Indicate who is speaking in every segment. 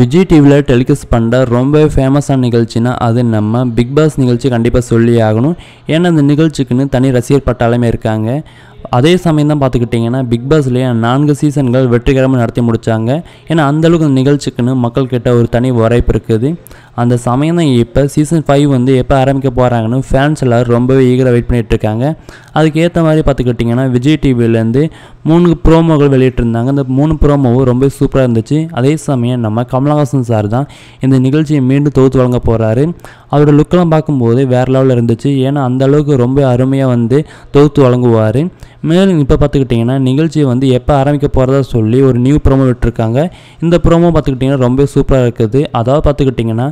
Speaker 1: விஜய் டிவியில் டெலிகாஸ்ட் பண்ணுற ரொம்ப ஃபேமஸான நிகழ்ச்சினா அது நம்ம பிக் பாஸ் நிகழ்ச்சி கண்டிப்பாக சொல்லி ஆகணும் ஏன்னா அந்த நிகழ்ச்சிக்குன்னு தனி ரசிகர் பட்டாளமே இருக்காங்க அதே சமயம் தான் பார்த்துக்கிட்டிங்கன்னா பிக் பாஸ்லேயே நான்கு சீசன்கள் வெற்றிகரமாக நடத்தி முடித்தாங்க ஏன்னா அந்தளவுக்கு அந்த நிகழ்ச்சிக்குன்னு மக்கள் கிட்ட ஒரு தனி வரைப்பு இருக்குது அந்த சமயம் தான் இப்போ சீசன் ஃபைவ் வந்து எப்போ ஆரம்பிக்க போகிறாங்கன்னு ஃபேன்ஸ் எல்லோரும் ரொம்பவே ஈகராக வெயிட் பண்ணிகிட்டு இருக்காங்க அதுக்கேற்ற மாதிரி பார்த்துக்கிட்டிங்கன்னா விஜய் டிவிலேருந்து மூணு ப்ரோமோகள் வெளியிட்டிருந்தாங்க அந்த மூணு ப்ரோமோவும் ரொம்ப சூப்பராக இருந்துச்சு அதே சமயம் நம்ம கமலஹாசன் சார் தான் இந்த நிகழ்ச்சியை மீண்டும் தொகுத்து வழங்க போகிறாரு அவரோட லுக்கெல்லாம் பார்க்கும்போது வேறு லெவலில் இருந்துச்சு ஏன்னா அந்தளவுக்கு ரொம்ப அருமையாக வந்து தொகுத்து வழங்குவார் மேலும் இப்போ பார்த்துக்கிட்டிங்கன்னா நிகழ்ச்சியை வந்து எப்போ ஆரம்பிக்க போகிறதா சொல்லி ஒரு நியூ ப்ரோமோ விட்டுருக்காங்க இந்த ப்ரோமோ பார்த்துக்கிட்டிங்கன்னா ரொம்ப சூப்பராக இருக்குது அதாவது பார்த்துக்கிட்டிங்கன்னா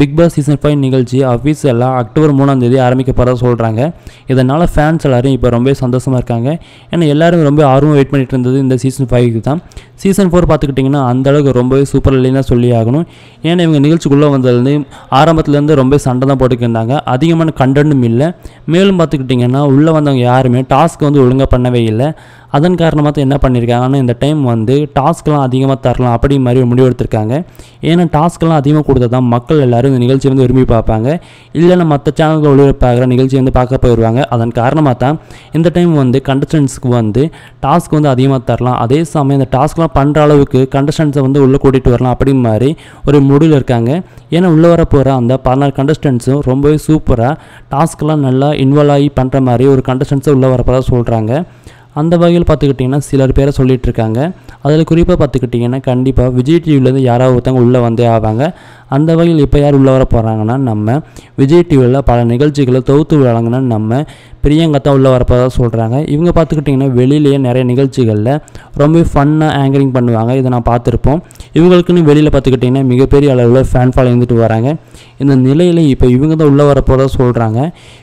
Speaker 1: பிக் பாஸ் சீசன் ஃபைவ் நிகழ்ச்சி அஃபீஷியலாக அக்டோபர் மூணாம் தேதி ஆரம்பிக்கப்பட சொல்கிறாங்க இதனால் ஃபேன்ஸ் எல்லோரும் இப்போ ரொம்ப சந்தோஷமாக இருக்காங்க ஏன்னா எல்லோரும் ரொம்ப ஆர்வம் வெயிட் பண்ணிட்டு இருந்தது இந்த சீசன் ஃபைவ்க்கு தான் சீசன் ஃபோர் பார்த்துக்கிட்டிங்கன்னா அந்தளவுக்கு ரொம்பவே சூப்பர் இல்லைன்னா சொல்லி ஆகணும் ஏன்னா இவங்க நிகழ்ச்சிக்குள்ளே வந்ததுலேருந்து ஆரம்பத்துலேருந்து ரொம்ப சண்டை தான் போட்டுக்கிருந்தாங்க அதிகமான கண்டனும் இல்லை மேலும் பார்த்துக்கிட்டிங்கன்னா உள்ளே வந்தவங்க யாருமே டாஸ்க் வந்து ஒழுங்காக பண்ணவே இல்லை அதன் காரணமாக என்ன பண்ணியிருக்காங்கன்னா இந்த டைம் வந்து டாஸ்க்லாம் அதிகமாக தரலாம் அப்படி மாதிரி முடிவு எடுத்திருக்காங்க ஏன்னா டாஸ்க்லாம் அதிகமாக கொடுத்தா தான் மக்கள் எல்லோரும் இந்த நிகழ்ச்சி வந்து விரும்பி பார்ப்பாங்க இல்லைன்னா மற்ற சேனல்கள் ஒளிபரப்பாகிற நிகழ்ச்சி வந்து பார்க்க போயிடுவாங்க அதன் காரணமாக தான் இந்த டைம் வந்து கண்டஸ்டன்ஸ்க்கு வந்து டாஸ்க் வந்து அதிகமாக தரலாம் அதே சமயம் இந்த டாஸ்க்லாம் பண்ணுற அளவுக்கு கண்டஸ்டன்ஸை வந்து உள்ளே கூட்டிகிட்டு வரலாம் அப்படி மாதிரி ஒரு முடிவில் இருக்காங்க ஏன்னா உள்ளே வர போகிற அந்த பதினாறு கண்டஸ்டன்ஸும் ரொம்பவே சூப்பராக டாஸ்க்லாம் நல்லா இன்வால்வ் ஆகி பண்ணுற மாதிரி ஒரு கண்டஸ்டன்ஸை உள்ளே தான் சொல்கிறாங்க அந்த வகையில் பார்த்துக்கிட்டிங்கன்னா சிலர் பேரை சொல்லிகிட்டு இருக்காங்க அதில் குறிப்பாக பார்த்துக்கிட்டிங்கன்னா கண்டிப்பாக விஜய் டிவிலேருந்து யாராவது ஒருத்தவங்க உள்ளே வந்தே ஆவாங்க அந்த வகையில் இப்போ யார் உள்ளே வர போகிறாங்கன்னா நம்ம விஜய் டிவியில் பல நிகழ்ச்சிகளை தொகுத்து விளங்கினா நம்ம பிரியங்கத்தான் தான் உள்ளே தான் சொல்கிறாங்க இவங்க பார்த்துக்கிட்டிங்கன்னா வெளியிலேயே நிறைய நிகழ்ச்சிகளில் ரொம்ப ஃபன்னாக ஆங்கரிங் பண்ணுவாங்க இதை நான் பார்த்துருப்போம் இவங்களுக்குன்னு வெளியில் பார்த்துக்கிட்டிங்கன்னா மிகப்பெரிய அளவில் ஃபேன் ஃபால் இருந்துட்டு வராங்க இந்த நிலையில் இப்போ இவங்க தான் உள்ளே தான் சொல்கிறாங்க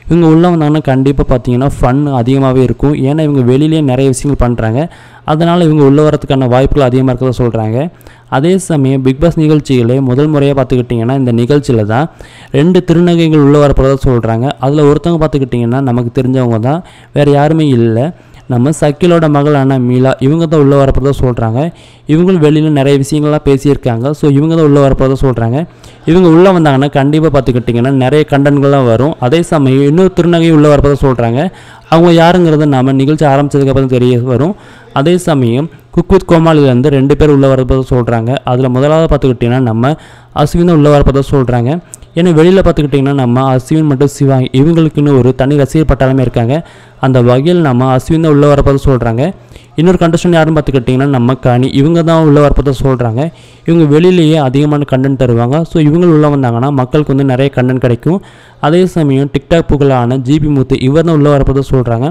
Speaker 1: இவங்க உள்ளே வந்தாங்கன்னா கண்டிப்பாக பார்த்தீங்கன்னா ஃபன் அதிகமாகவே இருக்கும் ஏன்னா இவங்க வெளியிலேயே நிறைய விஷயங்கள் பண்ணுறாங்க அதனால் இவங்க உள்ளே வரதுக்கான வாய்ப்புகள் அதிகமாக இருக்கிறத சொல்கிறாங்க அதே சமயம் பிக் பாஸ் நிகழ்ச்சிகளே முதல் முறையாக பார்த்துக்கிட்டிங்கன்னா இந்த நிகழ்ச்சியில் தான் ரெண்டு திருநங்கைகள் உள்ளே வரப்போகிறதா சொல்கிறாங்க அதில் ஒருத்தவங்க பார்த்துக்கிட்டிங்கன்னா நமக்கு தெரிஞ்சவங்க தான் வேறு யாருமே இல்லை நம்ம சக்கிலோட மகளான மீலா இவங்க தான் உள்ளே வரப்போகிறதா சொல்கிறாங்க இவங்களும் வெளியில் நிறைய விஷயங்கள்லாம் பேசியிருக்காங்க ஸோ இவங்க தான் உள்ளே வரப்போகிறதா சொல்கிறாங்க இவங்க உள்ளே வந்தாங்கன்னா கண்டிப்பாக பார்த்துக்கிட்டிங்கன்னா நிறைய கண்டன்கள்லாம் வரும் அதே சமயம் இன்னொரு திருநங்கையும் உள்ளே வரப்போகிறதா சொல்கிறாங்க அவங்க யாருங்கிறத நாம் நிகழ்ச்சி ஆரம்பித்ததுக்கப்புறம் தெரிய வரும் அதே சமயம் குக்வித் கோமாளிலேருந்து ரெண்டு பேர் உள்ளே வரப்போதை சொல்கிறாங்க அதில் முதலாவது பார்த்துக்கிட்டிங்கன்னா நம்ம அஸ்வின் உள்ளே வரப்போதை சொல்கிறாங்க ஏன்னா வெளியில் பார்த்துக்கிட்டிங்கன்னா நம்ம அஸ்வின் மட்டும் சிவாங் இவங்களுக்குன்னு ஒரு தனி ரசிகர் பட்டாளமே இருக்காங்க அந்த வகையில் நம்ம அஸ்வின் தான் உள்ளே வரப்பதை சொல்கிறாங்க இன்னொரு கண்டஸ்டன் யாருன்னு பார்த்துக்கிட்டிங்கன்னா நம்ம காணி இவங்க தான் உள்ளே வரப்பதை சொல்கிறாங்க இவங்க வெளியிலேயே அதிகமான கண்டென்ட் தருவாங்க ஸோ இவங்க உள்ளே வந்தாங்கன்னா மக்களுக்கு வந்து நிறைய கண்டென்ட் கிடைக்கும் அதே சமயம் டிக்டாக் புகழான ஜிபி முத்து இவர் தான் உள்ளே வரப்பதை சொல்கிறாங்க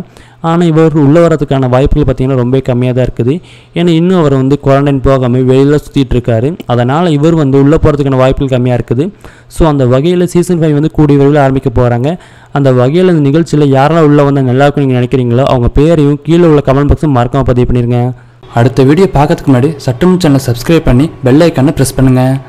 Speaker 1: ஆனால் இவர் உள்ளே வரதுக்கான வாய்ப்புகள் பார்த்திங்கன்னா ரொம்ப கம்மியாக தான் இருக்குது ஏன்னா இன்னும் அவர் வந்து குவாரண்டைன் போகாமல் வெளியில் சுற்றிட்டு இருக்காரு அதனால் இவர் வந்து உள்ளே போகிறதுக்கான வாய்ப்புகள் கம்மியாக இருக்குது ஸோ அந்த வகையில் சீசன் ஃபைவ் வந்து கூடிய விரைவில் ஆரம்பிக்க போகிறாங்க அந்த வகையில் இந்த நிகழ்ச்சியில் யாரெல்லாம் உள்ளே வந்தால் நல்லா இருக்கும் நீங்கள் நினைக்கிறீங்களோ அவங்க பேரையும் கீழே உள்ள கமெண்ட் பாக்ஸும் மறக்காமல் பதிவு பண்ணிடுங்க அடுத்த வீடியோ பார்க்கறதுக்கு முன்னாடி சட்டம் சேனலை சப்ஸ்கிரைப் பண்ணி பெல் ஐக்கானை ப்ரெஸ் பண்ணுங்கள்